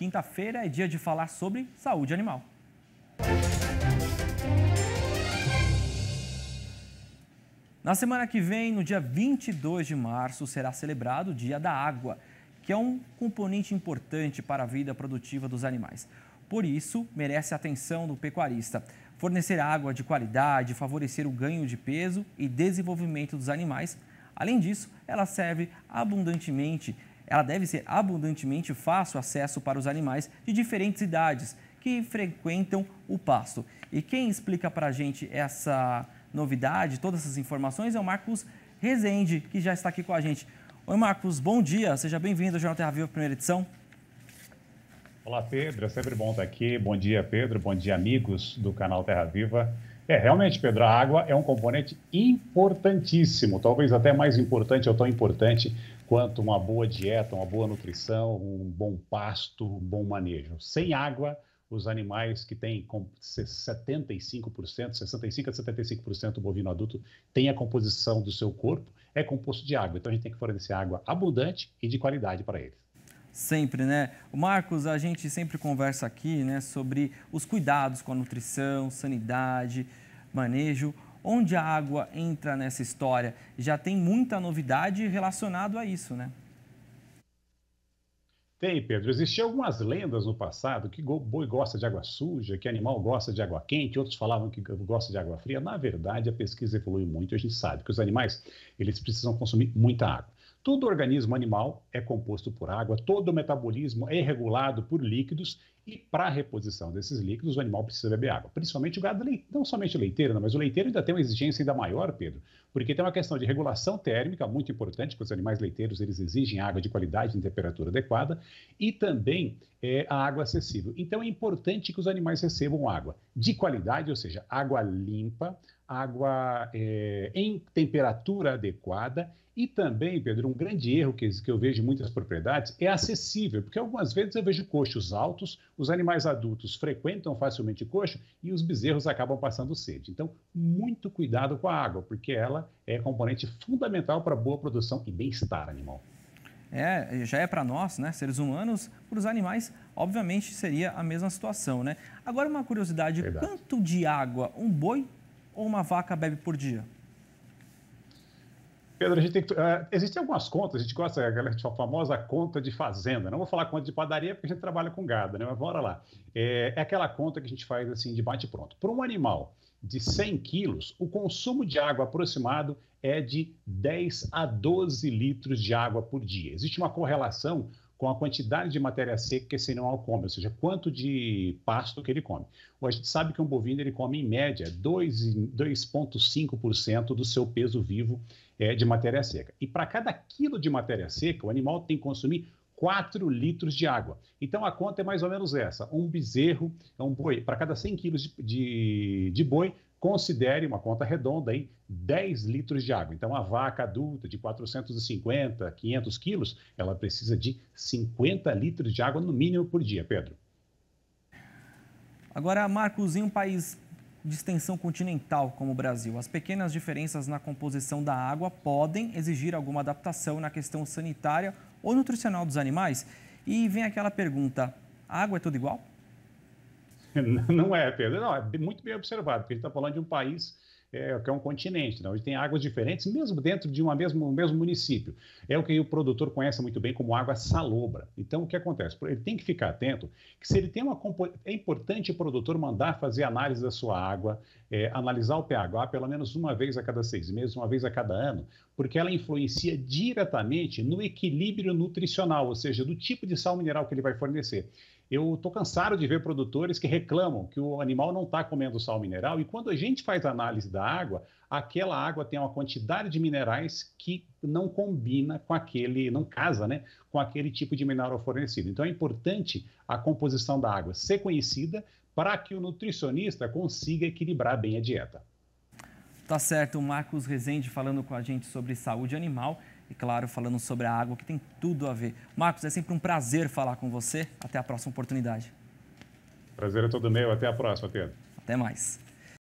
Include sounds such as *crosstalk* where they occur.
Quinta-feira é dia de falar sobre saúde animal. Na semana que vem, no dia 22 de março, será celebrado o Dia da Água, que é um componente importante para a vida produtiva dos animais. Por isso, merece a atenção do pecuarista. Fornecer água de qualidade, favorecer o ganho de peso e desenvolvimento dos animais. Além disso, ela serve abundantemente ela deve ser abundantemente fácil acesso para os animais de diferentes idades que frequentam o pasto. E quem explica para a gente essa novidade, todas essas informações, é o Marcos Rezende, que já está aqui com a gente. Oi, Marcos, bom dia. Seja bem-vindo ao Jornal Terra Viva, primeira edição. Olá, Pedro. É sempre bom estar aqui. Bom dia, Pedro. Bom dia, amigos do canal Terra Viva. É, realmente, Pedro, a água é um componente importantíssimo, talvez até mais importante ou tão importante quanto uma boa dieta, uma boa nutrição, um bom pasto, um bom manejo. Sem água, os animais que têm 75%, 65% a 75% do bovino adulto tem a composição do seu corpo, é composto de água. Então a gente tem que fornecer água abundante e de qualidade para eles sempre, né? O Marcos, a gente sempre conversa aqui, né, sobre os cuidados com a nutrição, sanidade, manejo. Onde a água entra nessa história? Já tem muita novidade relacionado a isso, né? Tem, Pedro. Existiam algumas lendas no passado que boi gosta de água suja, que animal gosta de água quente, outros falavam que gosta de água fria. Na verdade, a pesquisa evolui muito. A gente sabe que os animais eles precisam consumir muita água. Todo organismo animal é composto por água, todo o metabolismo é regulado por líquidos e para a reposição desses líquidos o animal precisa beber água, principalmente o gado leiteiro, não somente o leiteiro, não, mas o leiteiro ainda tem uma exigência ainda maior, Pedro, porque tem uma questão de regulação térmica muito importante, porque os animais leiteiros eles exigem água de qualidade em temperatura adequada e também é, a água acessível. Então é importante que os animais recebam água de qualidade, ou seja, água limpa, água é, em temperatura adequada e também, Pedro, um grande erro que, que eu vejo em muitas propriedades é acessível, porque algumas vezes eu vejo coxos altos, os animais adultos frequentam facilmente coxo e os bezerros acabam passando sede. Então, muito cuidado com a água, porque ela é componente fundamental para boa produção e bem-estar animal. É, já é para nós, né, seres humanos, para os animais, obviamente seria a mesma situação, né? Agora uma curiosidade, Verdade. quanto de água um boi uma vaca bebe por dia? Pedro, a gente tem que, uh, existem algumas contas, a gente gosta daquela famosa conta de fazenda. Não vou falar conta de padaria porque a gente trabalha com gado, né? Mas bora lá. É, é aquela conta que a gente faz assim de bate pronto. Para um animal de 100 quilos, o consumo de água aproximado é de 10 a 12 litros de água por dia. Existe uma correlação com a quantidade de matéria seca que esse animal come, ou seja, quanto de pasto que ele come. A gente sabe que um bovino ele come, em média, 2,5% do seu peso vivo é, de matéria seca. E para cada quilo de matéria seca, o animal tem que consumir 4 litros de água. Então a conta é mais ou menos essa: um bezerro, é um boi, para cada 100 quilos de, de, de, boi, considere uma conta redonda aí 10 litros de água. Então, a vaca adulta de 450, 500 quilos, ela precisa de 50 litros de água no mínimo por dia, Pedro. Agora, Marcos, em um país de extensão continental como o Brasil, as pequenas diferenças na composição da água podem exigir alguma adaptação na questão sanitária ou nutricional dos animais? E vem aquela pergunta: a água é tudo igual? *laughs* não é, Pedro, não, é muito bem observado, porque a gente está falando de um país é, que é um continente, né? onde tem águas diferentes, mesmo dentro de um mesmo, mesmo município. É o que o produtor conhece muito bem como água salobra. Então, o que acontece? Ele tem que ficar atento que se ele tem uma... É importante o produtor mandar fazer análise da sua água, é, analisar o pH pelo menos uma vez a cada seis meses, uma vez a cada ano, porque ela influencia diretamente no equilíbrio nutricional, ou seja, do tipo de sal mineral que ele vai fornecer. Eu estou cansado de ver produtores que reclamam que o animal não está comendo sal mineral e quando a gente faz análise da água, aquela água tem uma quantidade de minerais que não combina com aquele, não casa, né, com aquele tipo de mineral fornecido. Então é importante a composição da água ser conhecida para que o nutricionista consiga equilibrar bem a dieta. Tá certo, o Marcos Rezende falando com a gente sobre saúde animal e, claro, falando sobre a água, que tem tudo a ver. Marcos, é sempre um prazer falar com você. Até a próxima oportunidade. Prazer é todo meu. Até a próxima, Pedro. Até mais.